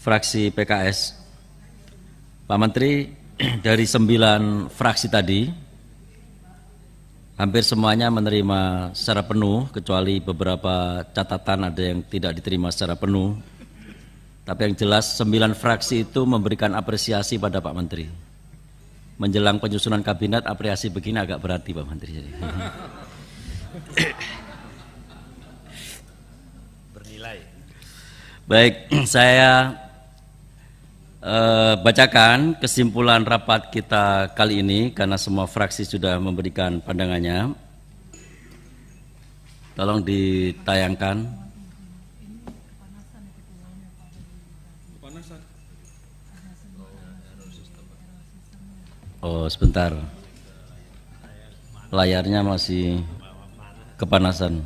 fraksi PKS. Pak Menteri, dari sembilan fraksi tadi, hampir semuanya menerima secara penuh, kecuali beberapa catatan ada yang tidak diterima secara penuh. Tapi yang jelas, sembilan fraksi itu memberikan apresiasi pada Pak Menteri. Menjelang penyusunan kabinet, apresiasi begini agak berarti Pak Menteri. Bernilai. Baik, saya Eh, bacakan kesimpulan rapat kita kali ini karena semua fraksi sudah memberikan pandangannya. Tolong ditayangkan. Oh sebentar Layarnya masih kepanasan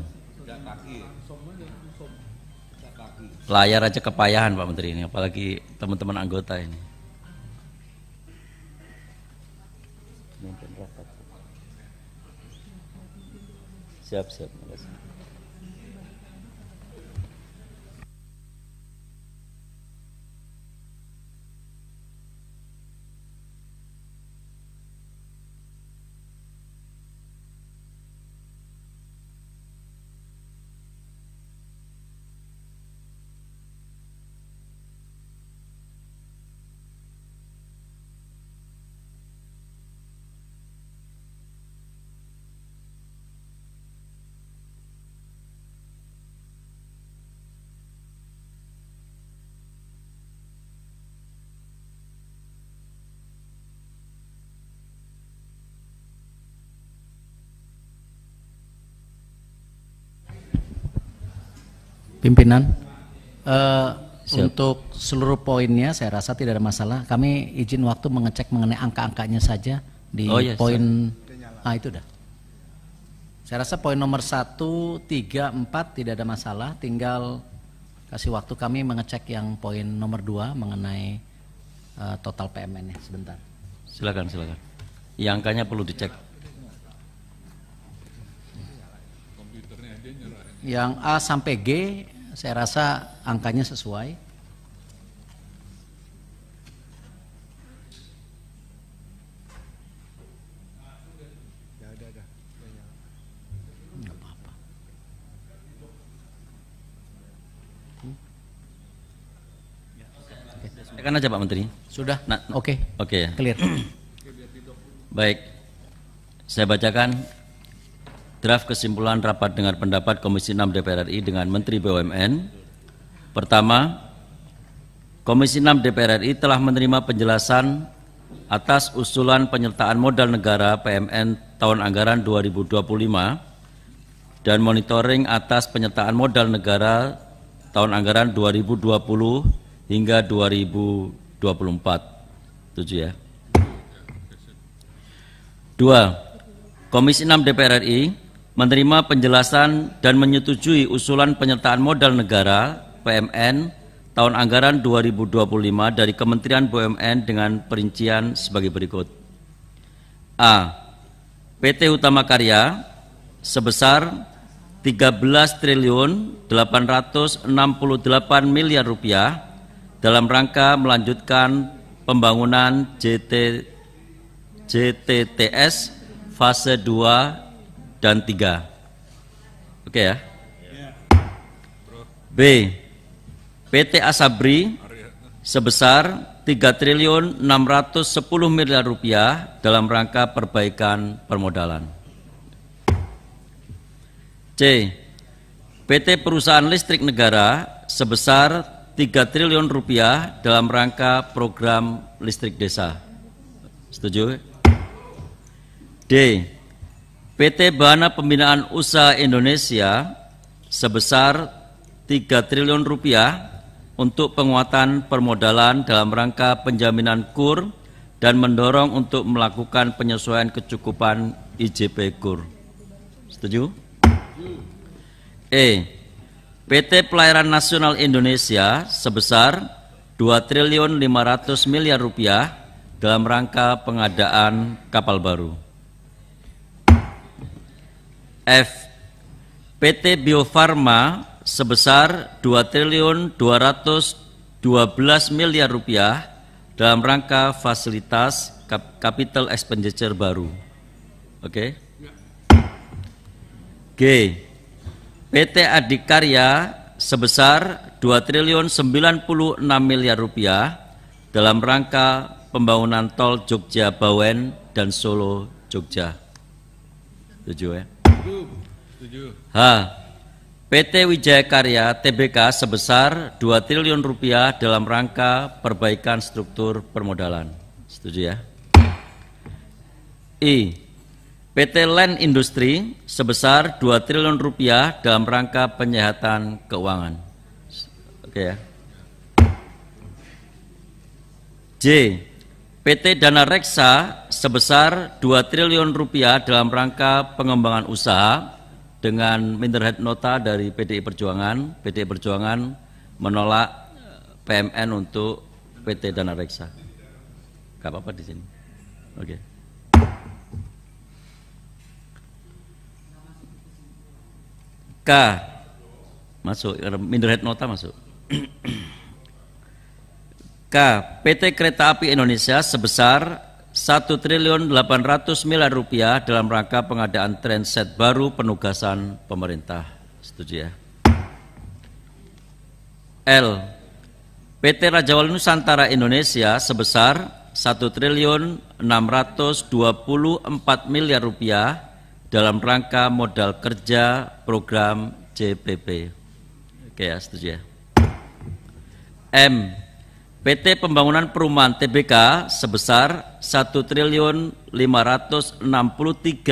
layar aja kepayahan Pak Menteri ini, apalagi teman-teman anggota ini. Siap, siap. Pimpinan, uh, untuk seluruh poinnya saya rasa tidak ada masalah. Kami izin waktu mengecek mengenai angka-angkanya saja di oh, yes, iya, poin A ah itu dah. Saya rasa poin nomor 1, 3, 4 tidak ada masalah, tinggal kasih waktu kami mengecek yang poin nomor 2 mengenai uh, total PMN-nya sebentar. Silakan, silakan. Yang angkanya perlu dicek. Yang A sampai G saya rasa angkanya sesuai. Kan aja Pak Menteri. Sudah. Nah, nah. oke. Okay. Oke. Okay. Clear. Baik. Saya bacakan Draft kesimpulan rapat dengar pendapat Komisi 6 DPR RI dengan Menteri BUMN. Pertama, Komisi 6 DPR RI telah menerima penjelasan atas usulan penyertaan modal negara PMN tahun anggaran 2025 dan monitoring atas penyertaan modal negara tahun anggaran 2020 hingga 2024. Tujuh ya. Dua, Komisi 6 DPR RI menerima penjelasan dan menyetujui usulan penyertaan modal negara PMN tahun anggaran 2025 dari Kementerian BUMN dengan perincian sebagai berikut. A. PT Utama Karya sebesar 13 triliun 868 miliar rupiah dalam rangka melanjutkan pembangunan JT, JTTS fase 2 dan 3. Oke okay ya. Iya. B. PT Asabri sebesar 3 triliun 610 miliar rupiah dalam rangka perbaikan permodalan. C. PT Perusahaan Listrik Negara sebesar 3 triliun rupiah dalam rangka program listrik desa. Setuju? D. PT Bana Pembinaan Usaha Indonesia sebesar 3 triliun rupiah untuk penguatan permodalan dalam rangka penjaminan KUR dan mendorong untuk melakukan penyesuaian kecukupan IJP KUR. Setuju? E. PT Pelayaran Nasional Indonesia sebesar 2 triliun 500 miliar rupiah dalam rangka pengadaan kapal baru. F PT Bio Farma sebesar 2 triliun 212 miliar rupiah dalam rangka fasilitas capital expenditure baru. Oke. Okay? G. PT Adikarya sebesar 2 triliun 96 miliar rupiah dalam rangka pembangunan tol Jogja Bawen dan Solo Jogja. Tujuh ya. H. PT Wijaya Karya TBK sebesar 2 triliun rupiah dalam rangka perbaikan struktur permodalan. Setuju ya? I. PT Land Industri sebesar 2 triliun rupiah dalam rangka penyehatan keuangan. Oke ya. J. PT Dana Reksa sebesar 2 triliun rupiah dalam rangka pengembangan usaha dengan minderhead nota dari PDI Perjuangan. PDI Perjuangan menolak PMN untuk PT Dana Reksa. Gak apa-apa di sini. Oke. Okay. K masuk minderhead nota masuk. K. PT Kereta Api Indonesia sebesar 1 triliun 800 miliar rupiah dalam rangka pengadaan transit baru penugasan pemerintah. Setuju ya? L. PT Raja Wali Nusantara Indonesia sebesar 1 triliun 624 miliar rupiah dalam rangka modal kerja program JPP. Oke ya, setuju ya. M. PT Pembangunan Perumahan TBK sebesar 1 triliun 563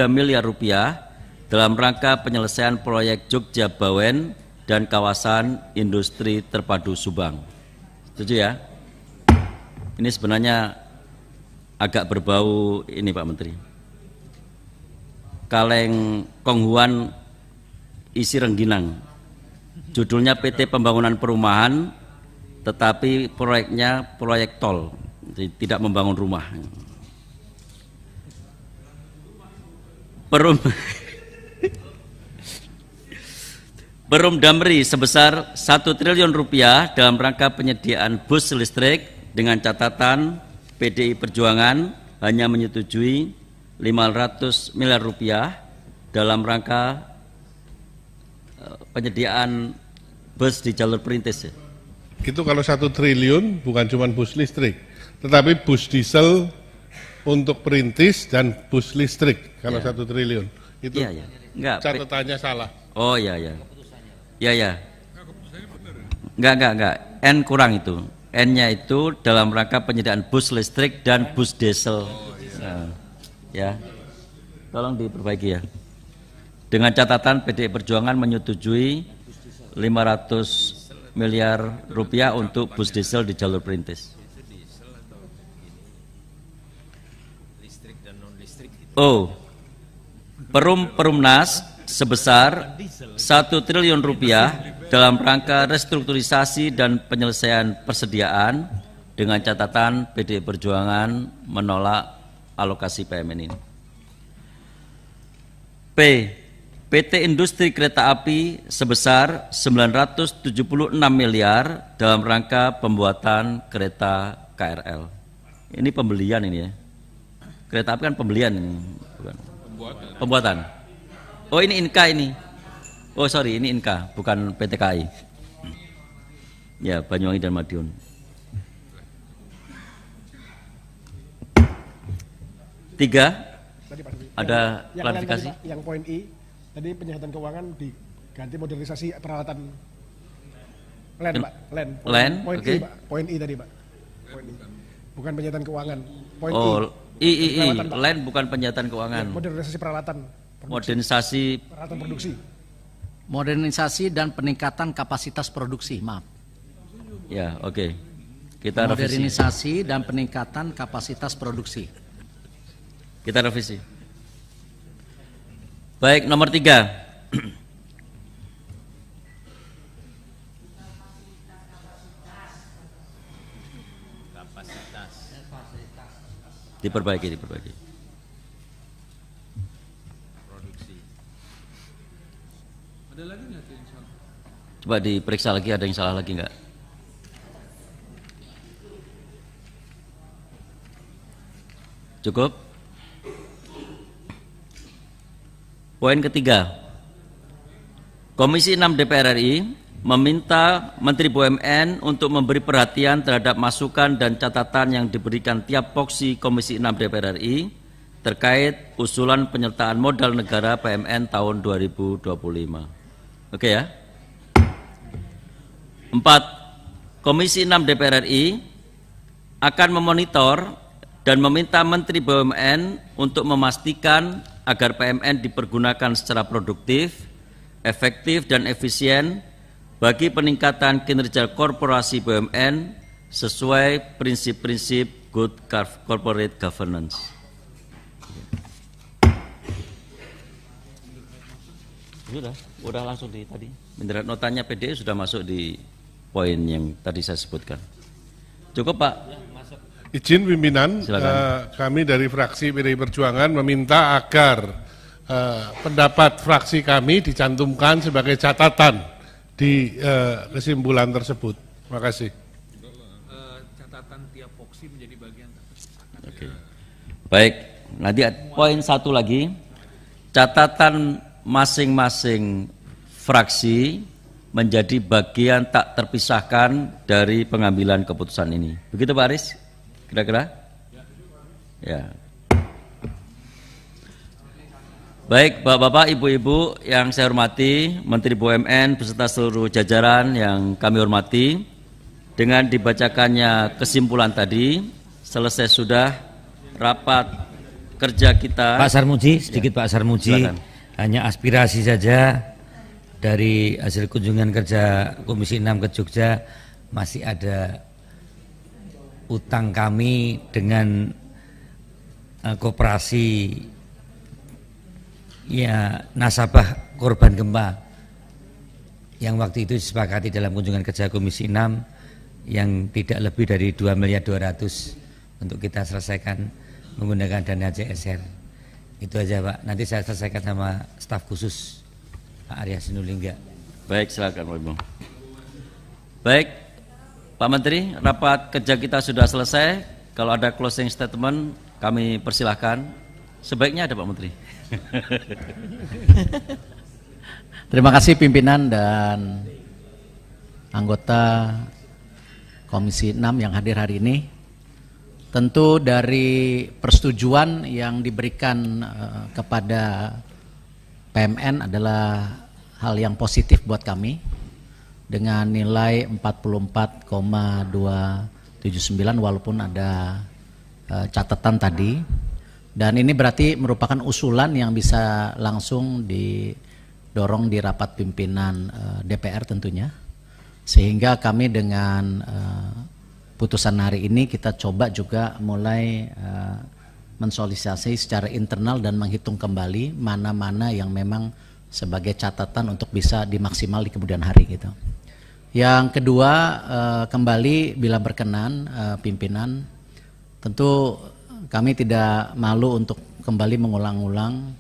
miliar rupiah dalam rangka penyelesaian proyek Jogja Bawen dan kawasan industri terpadu Subang. Setuju ya? Ini sebenarnya agak berbau ini Pak Menteri. Kaleng Konghuan isi rengginang. Judulnya PT Pembangunan Perumahan tetapi proyeknya proyek tol, tidak membangun rumah. Perum Perum Damri sebesar 1 triliun rupiah dalam rangka penyediaan bus listrik dengan catatan PDI Perjuangan hanya menyetujui 500 miliar rupiah dalam rangka eh, penyediaan bus di jalur perintis. Ya itu kalau satu triliun bukan cuma bus listrik, tetapi bus diesel untuk perintis dan bus listrik kalau ya. satu ya. triliun itu ya, ya. Enggak, catatannya salah. Oh ya ya. Ya ya. Enggak enggak enggak. N kurang itu. N-nya itu dalam rangka penyediaan bus listrik dan bus diesel. Oh, ya. nah, ya. Tolong diperbaiki ya. Dengan catatan PDI Perjuangan menyetujui 500 miliar rupiah untuk bus diesel di jalur Perintis. Oh, perum perumnas sebesar satu triliun rupiah dalam rangka restrukturisasi dan penyelesaian persediaan dengan catatan PD Perjuangan menolak alokasi PMN ini. P. PT Industri Kereta Api sebesar 976 miliar dalam rangka pembuatan kereta KRL. Ini pembelian ini ya. Kereta api kan pembelian ini. Bukan. Pembuatan. Oh ini Inka ini. Oh sorry ini Inka bukan PT KAI. Ya Banyuwangi dan Madiun. Tiga. Ada yang klarifikasi. Yang, yang poin I tadi penyihatan keuangan diganti modernisasi peralatan LEN, Pak. LEN. Point, LEN, poin okay. I, Pak. Poin I tadi, Pak. Poin I. Bukan penyihatan keuangan. Poin oh, I. I, I, I. LEN bukan penyihatan ya, keuangan. Ya, modernisasi peralatan. Produksi. Modernisasi. Peralatan produksi. Modernisasi dan peningkatan kapasitas produksi, maaf. Ya, oke. Okay. Kita Modernisasi revisi. dan peningkatan kapasitas produksi. Kita revisi. Baik, nomor tiga. diperbaiki diperbaiki produksi ada lagi nggak yang salah coba diperiksa lagi ada yang salah lagi nggak cukup Poin ketiga, Komisi 6 DPR RI meminta Menteri BUMN untuk memberi perhatian terhadap masukan dan catatan yang diberikan tiap poksi Komisi 6 DPR RI terkait usulan penyertaan modal negara PMN tahun 2025. Oke ya. Empat, Komisi 6 DPR RI akan memonitor dan meminta Menteri BUMN untuk memastikan agar PMN dipergunakan secara produktif, efektif dan efisien bagi peningkatan kinerja korporasi BUMN sesuai prinsip-prinsip good corporate governance. Sudah, sudah langsung di tadi. Menurut notanya PDI sudah masuk di poin yang tadi saya sebutkan. Cukup Pak. Ya. Izin pimpinan, uh, kami dari fraksi PDI Perjuangan meminta agar uh, pendapat fraksi kami dicantumkan sebagai catatan di uh, kesimpulan tersebut. Terima kasih. catatan tiap foksi menjadi bagian Oke. Baik, nanti poin satu lagi, catatan masing-masing fraksi menjadi bagian tak terpisahkan dari pengambilan keputusan ini. Begitu Pak Aris? Kira-kira? Ya. Baik, Bapak-bapak, Ibu-ibu yang saya hormati, Menteri BUMN beserta seluruh jajaran yang kami hormati, dengan dibacakannya kesimpulan tadi, selesai sudah rapat kerja kita. Pak Sarmuji, ya. sedikit ya. Pak Sarmuji, Silakan. hanya aspirasi saja dari hasil kunjungan kerja Komisi 6 ke Jogja masih ada utang kami dengan uh, koperasi ya nasabah korban gempa yang waktu itu disepakati dalam kunjungan kerja Komisi 6 yang tidak lebih dari 2 miliar 200 untuk kita selesaikan menggunakan dana CSR. Itu aja Pak, nanti saya selesaikan sama staf khusus Pak Arya Sinulingga. Baik, silakan Pak Baik, Pak Menteri, rapat kerja kita sudah selesai. Kalau ada closing statement, kami persilahkan. Sebaiknya ada Pak Menteri. Terima kasih pimpinan dan anggota Komisi 6 yang hadir hari ini. Tentu dari persetujuan yang diberikan eh, kepada PMN adalah hal yang positif buat kami dengan nilai 44,279 walaupun ada e, catatan tadi. Dan ini berarti merupakan usulan yang bisa langsung didorong di rapat pimpinan e, DPR tentunya. Sehingga kami dengan e, putusan hari ini kita coba juga mulai mensolisasi secara internal dan menghitung kembali mana-mana yang memang sebagai catatan untuk bisa dimaksimal di kemudian hari gitu. Yang kedua, eh, kembali bila berkenan eh, pimpinan, tentu kami tidak malu untuk kembali mengulang-ulang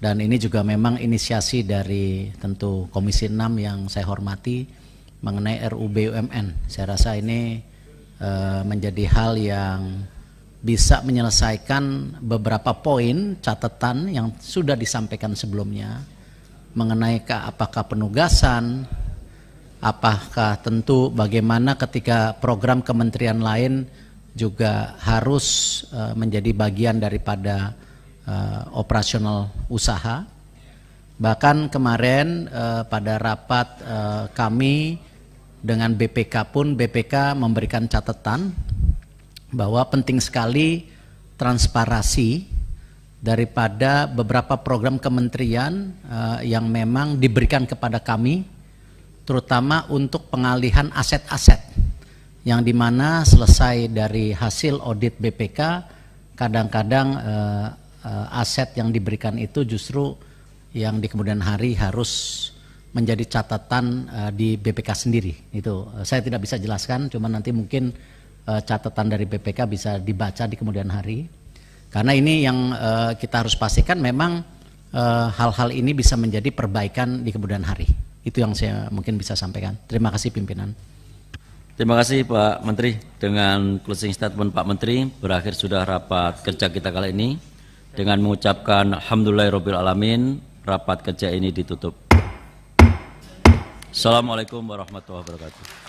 dan ini juga memang inisiasi dari tentu Komisi 6 yang saya hormati mengenai RUU BUMN. Saya rasa ini eh, menjadi hal yang bisa menyelesaikan beberapa poin catatan yang sudah disampaikan sebelumnya mengenai apakah penugasan, apakah tentu bagaimana ketika program kementerian lain juga harus uh, menjadi bagian daripada uh, operasional usaha. Bahkan kemarin uh, pada rapat uh, kami dengan BPK pun BPK memberikan catatan bahwa penting sekali transparasi daripada beberapa program kementerian uh, yang memang diberikan kepada kami terutama untuk pengalihan aset-aset yang dimana selesai dari hasil audit BPK kadang-kadang eh, eh, aset yang diberikan itu justru yang di kemudian hari harus menjadi catatan eh, di BPK sendiri itu eh, saya tidak bisa jelaskan cuma nanti mungkin eh, catatan dari BPK bisa dibaca di kemudian hari karena ini yang eh, kita harus pastikan memang eh, hal-hal ini bisa menjadi perbaikan di kemudian hari. Itu yang saya mungkin bisa sampaikan. Terima kasih pimpinan. Terima kasih Pak Menteri. Dengan closing statement Pak Menteri, berakhir sudah rapat kerja kita kali ini. Dengan mengucapkan alamin, rapat kerja ini ditutup. Assalamualaikum warahmatullahi wabarakatuh.